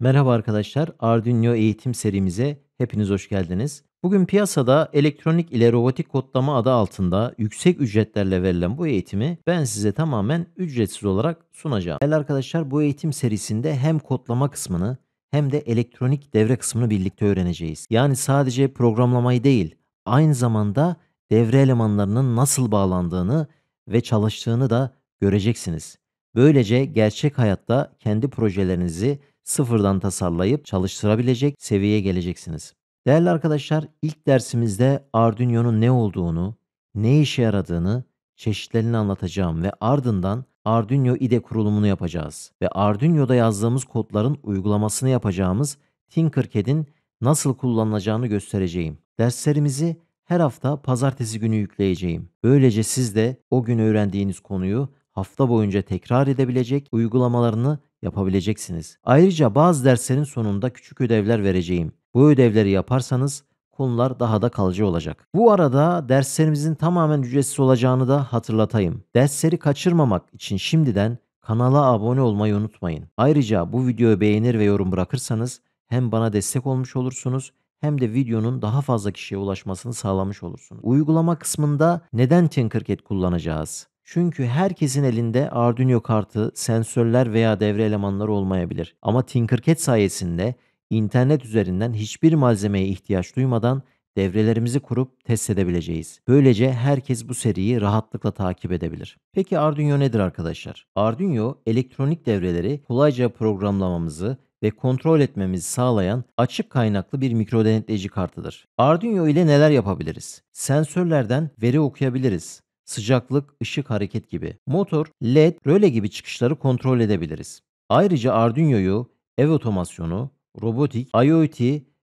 Merhaba arkadaşlar, Arduino eğitim serimize hepiniz hoş geldiniz. Bugün piyasada elektronik ile robotik kodlama adı altında yüksek ücretlerle verilen bu eğitimi ben size tamamen ücretsiz olarak sunacağım. Değerli arkadaşlar bu eğitim serisinde hem kodlama kısmını hem de elektronik devre kısmını birlikte öğreneceğiz. Yani sadece programlamayı değil, aynı zamanda devre elemanlarının nasıl bağlandığını ve çalıştığını da göreceksiniz. Böylece gerçek hayatta kendi projelerinizi sıfırdan tasarlayıp çalıştırabilecek seviyeye geleceksiniz. Değerli arkadaşlar, ilk dersimizde Arduino'nun ne olduğunu, ne işe yaradığını, çeşitlerini anlatacağım ve ardından Arduino IDE kurulumunu yapacağız ve Arduino'da yazdığımız kodların uygulamasını yapacağımız Tinkercad'in nasıl kullanılacağını göstereceğim. Derslerimizi her hafta pazartesi günü yükleyeceğim. Böylece siz de o gün öğrendiğiniz konuyu hafta boyunca tekrar edebilecek, uygulamalarını yapabileceksiniz. Ayrıca bazı derslerin sonunda küçük ödevler vereceğim. Bu ödevleri yaparsanız konular daha da kalıcı olacak. Bu arada derslerimizin tamamen ücretsiz olacağını da hatırlatayım. Dersleri kaçırmamak için şimdiden kanala abone olmayı unutmayın. Ayrıca bu videoyu beğenir ve yorum bırakırsanız hem bana destek olmuş olursunuz hem de videonun daha fazla kişiye ulaşmasını sağlamış olursunuz. Uygulama kısmında neden Tinkercad kullanacağız? Çünkü herkesin elinde Arduino kartı, sensörler veya devre elemanları olmayabilir. Ama Tinkercad sayesinde internet üzerinden hiçbir malzemeye ihtiyaç duymadan devrelerimizi kurup test edebileceğiz. Böylece herkes bu seriyi rahatlıkla takip edebilir. Peki Arduino nedir arkadaşlar? Arduino elektronik devreleri kolayca programlamamızı ve kontrol etmemizi sağlayan açık kaynaklı bir mikro denetleyici kartıdır. Arduino ile neler yapabiliriz? Sensörlerden veri okuyabiliriz sıcaklık, ışık, hareket gibi. Motor, LED, röle gibi çıkışları kontrol edebiliriz. Ayrıca Arduino'yu ev otomasyonu, robotik, IoT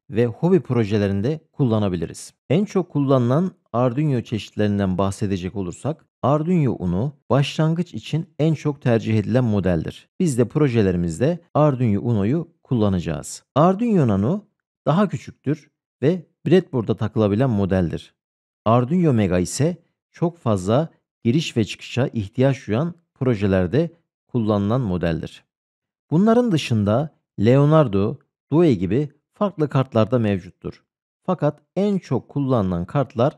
ve hobi projelerinde kullanabiliriz. En çok kullanılan Arduino çeşitlerinden bahsedecek olursak, Arduino Uno başlangıç için en çok tercih edilen modeldir. Biz de projelerimizde Arduino Uno'yu kullanacağız. Arduino Nano daha küçüktür ve breadboard'a takılabilen modeldir. Arduino Mega ise çok fazla giriş ve çıkışa ihtiyaç duyan projelerde kullanılan modeldir. Bunların dışında Leonardo, Due gibi farklı kartlarda mevcuttur. Fakat en çok kullanılan kartlar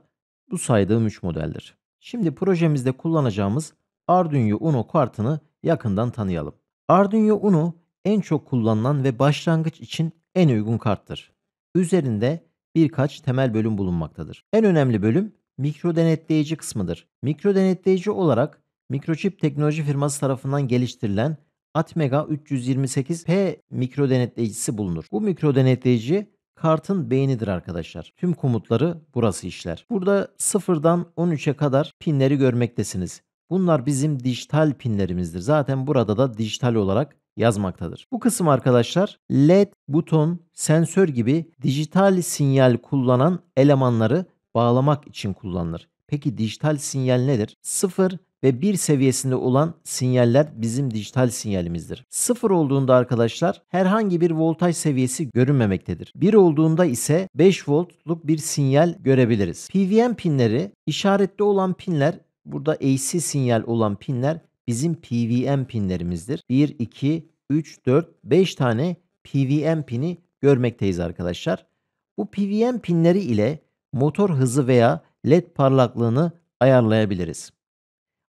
bu saydığım 3 modeldir. Şimdi projemizde kullanacağımız Arduino Uno kartını yakından tanıyalım. Arduino Uno en çok kullanılan ve başlangıç için en uygun karttır. Üzerinde birkaç temel bölüm bulunmaktadır. En önemli bölüm mikro denetleyici kısmıdır. Mikro denetleyici olarak mikroçip teknoloji firması tarafından geliştirilen Atmega 328P mikro denetleyicisi bulunur. Bu mikro denetleyici kartın beynidir arkadaşlar. Tüm komutları burası işler. Burada 0'dan 13'e kadar pinleri görmektesiniz. Bunlar bizim dijital pinlerimizdir. Zaten burada da dijital olarak yazmaktadır. Bu kısım arkadaşlar LED, buton, sensör gibi dijital sinyal kullanan elemanları bağlamak için kullanılır. Peki dijital sinyal nedir? 0 ve 1 seviyesinde olan sinyaller bizim dijital sinyalimizdir. 0 olduğunda arkadaşlar herhangi bir voltaj seviyesi görünmemektedir. 1 olduğunda ise 5 voltluk bir sinyal görebiliriz. PWM pinleri işaretli olan pinler burada AC sinyal olan pinler bizim PWM pinlerimizdir. 1, 2, 3, 4, 5 tane PWM pini görmekteyiz arkadaşlar. Bu PWM pinleri ile motor hızı veya led parlaklığını ayarlayabiliriz.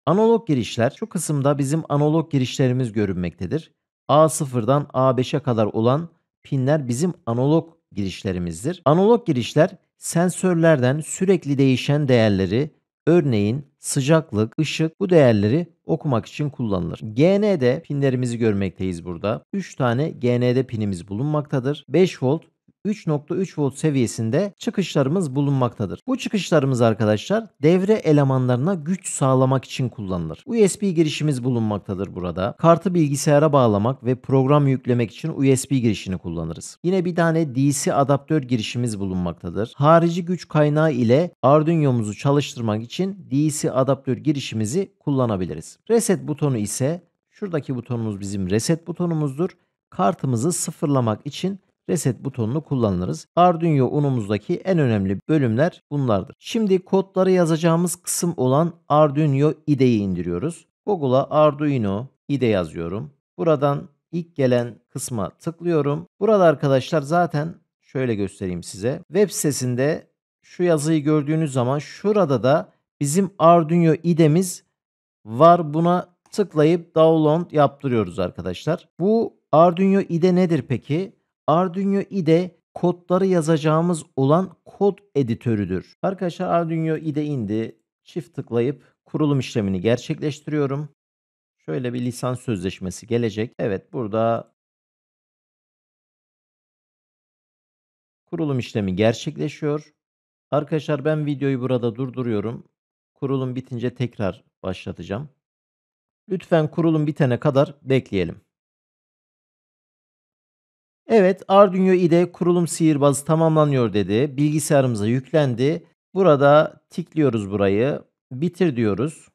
Analog girişler şu kısımda bizim analog girişlerimiz görünmektedir. A0'dan A5'e kadar olan pinler bizim analog girişlerimizdir. Analog girişler sensörlerden sürekli değişen değerleri örneğin sıcaklık, ışık bu değerleri okumak için kullanılır. GND pinlerimizi görmekteyiz burada. 3 tane GND pinimiz bulunmaktadır. 5 volt 3.3 volt seviyesinde çıkışlarımız bulunmaktadır. Bu çıkışlarımız arkadaşlar devre elemanlarına güç sağlamak için kullanılır. USB girişimiz bulunmaktadır burada. Kartı bilgisayara bağlamak ve program yüklemek için USB girişini kullanırız. Yine bir tane DC adaptör girişimiz bulunmaktadır. Harici güç kaynağı ile Arduino'muzu çalıştırmak için DC adaptör girişimizi kullanabiliriz. Reset butonu ise şuradaki butonumuz bizim reset butonumuzdur. Kartımızı sıfırlamak için reset butonunu kullanırız. Arduino unumuzdaki en önemli bölümler bunlardır. Şimdi kodları yazacağımız kısım olan Arduino IDE'yi indiriyoruz. Google'a Arduino IDE yazıyorum. Buradan ilk gelen kısma tıklıyorum. Burada arkadaşlar zaten şöyle göstereyim size. Web sitesinde şu yazıyı gördüğünüz zaman şurada da bizim Arduino IDE'miz var. Buna tıklayıp download yaptırıyoruz arkadaşlar. Bu Arduino IDE nedir peki? Arduino IDE kodları yazacağımız olan kod editörüdür. Arkadaşlar Arduino IDE indi. Çift tıklayıp kurulum işlemini gerçekleştiriyorum. Şöyle bir lisans sözleşmesi gelecek. Evet burada kurulum işlemi gerçekleşiyor. Arkadaşlar ben videoyu burada durduruyorum. Kurulum bitince tekrar başlatacağım. Lütfen kurulum bitene kadar bekleyelim. Evet, Arduino IDE kurulum sihirbazı tamamlanıyor dedi. Bilgisayarımıza yüklendi. Burada tıklıyoruz burayı. Bitir diyoruz.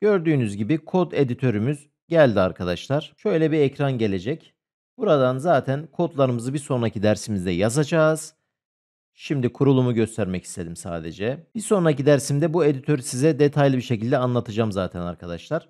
Gördüğünüz gibi kod editörümüz geldi arkadaşlar. Şöyle bir ekran gelecek. Buradan zaten kodlarımızı bir sonraki dersimizde yazacağız. Şimdi kurulumu göstermek istedim sadece. Bir sonraki dersimde bu editörü size detaylı bir şekilde anlatacağım zaten arkadaşlar.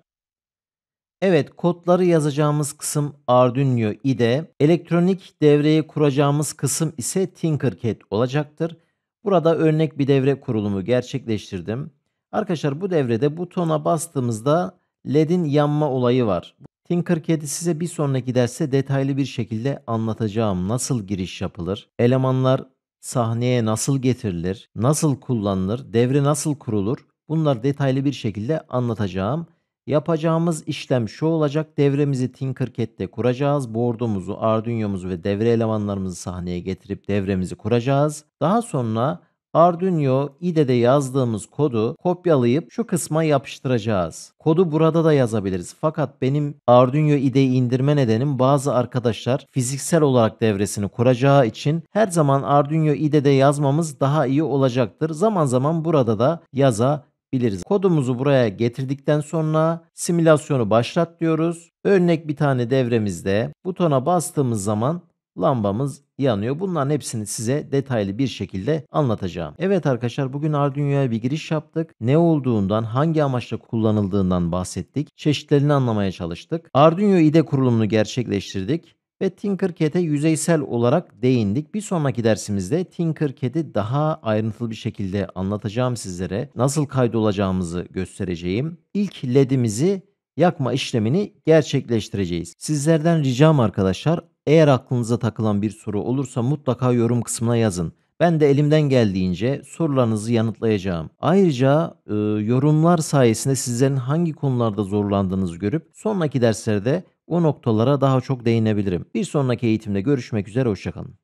Evet kodları yazacağımız kısım Arduino IDE, elektronik devreyi kuracağımız kısım ise Tinkercad olacaktır. Burada örnek bir devre kurulumu gerçekleştirdim. Arkadaşlar bu devrede butona bastığımızda LED'in yanma olayı var. Tinkercad'i size bir sonraki derste detaylı bir şekilde anlatacağım. Nasıl giriş yapılır, elemanlar sahneye nasıl getirilir, nasıl kullanılır, devre nasıl kurulur bunlar detaylı bir şekilde anlatacağım. Yapacağımız işlem şu olacak. Devremizi Tinkercad'de kuracağız. Board'umuzu, Arduino'muzu ve devre elemanlarımızı sahneye getirip devremizi kuracağız. Daha sonra Arduino IDE'de yazdığımız kodu kopyalayıp şu kısma yapıştıracağız. Kodu burada da yazabiliriz. Fakat benim Arduino IDE'yi indirme nedenim bazı arkadaşlar fiziksel olarak devresini kuracağı için her zaman Arduino IDE'de yazmamız daha iyi olacaktır. Zaman zaman burada da yaza biliriz. Kodumuzu buraya getirdikten sonra simülasyonu başlat diyoruz. Örnek bir tane devremizde butona bastığımız zaman lambamız yanıyor. Bunların hepsini size detaylı bir şekilde anlatacağım. Evet arkadaşlar bugün Arduino'ya bir giriş yaptık. Ne olduğundan, hangi amaçla kullanıldığından bahsettik. Çeşitlerini anlamaya çalıştık. Arduino IDE kurulumunu gerçekleştirdik ve Tinkercad'e yüzeysel olarak değindik. Bir sonraki dersimizde Tinkercad'i daha ayrıntılı bir şekilde anlatacağım sizlere. Nasıl kaydolacağımızı göstereceğim. İlk LED'imizi yakma işlemini gerçekleştireceğiz. Sizlerden ricam arkadaşlar eğer aklınıza takılan bir soru olursa mutlaka yorum kısmına yazın. Ben de elimden geldiğince sorularınızı yanıtlayacağım. Ayrıca e, yorumlar sayesinde sizlerin hangi konularda zorlandığınızı görüp sonraki derslerde o noktalara daha çok değinebilirim. Bir sonraki eğitimde görüşmek üzere, hoşçakalın.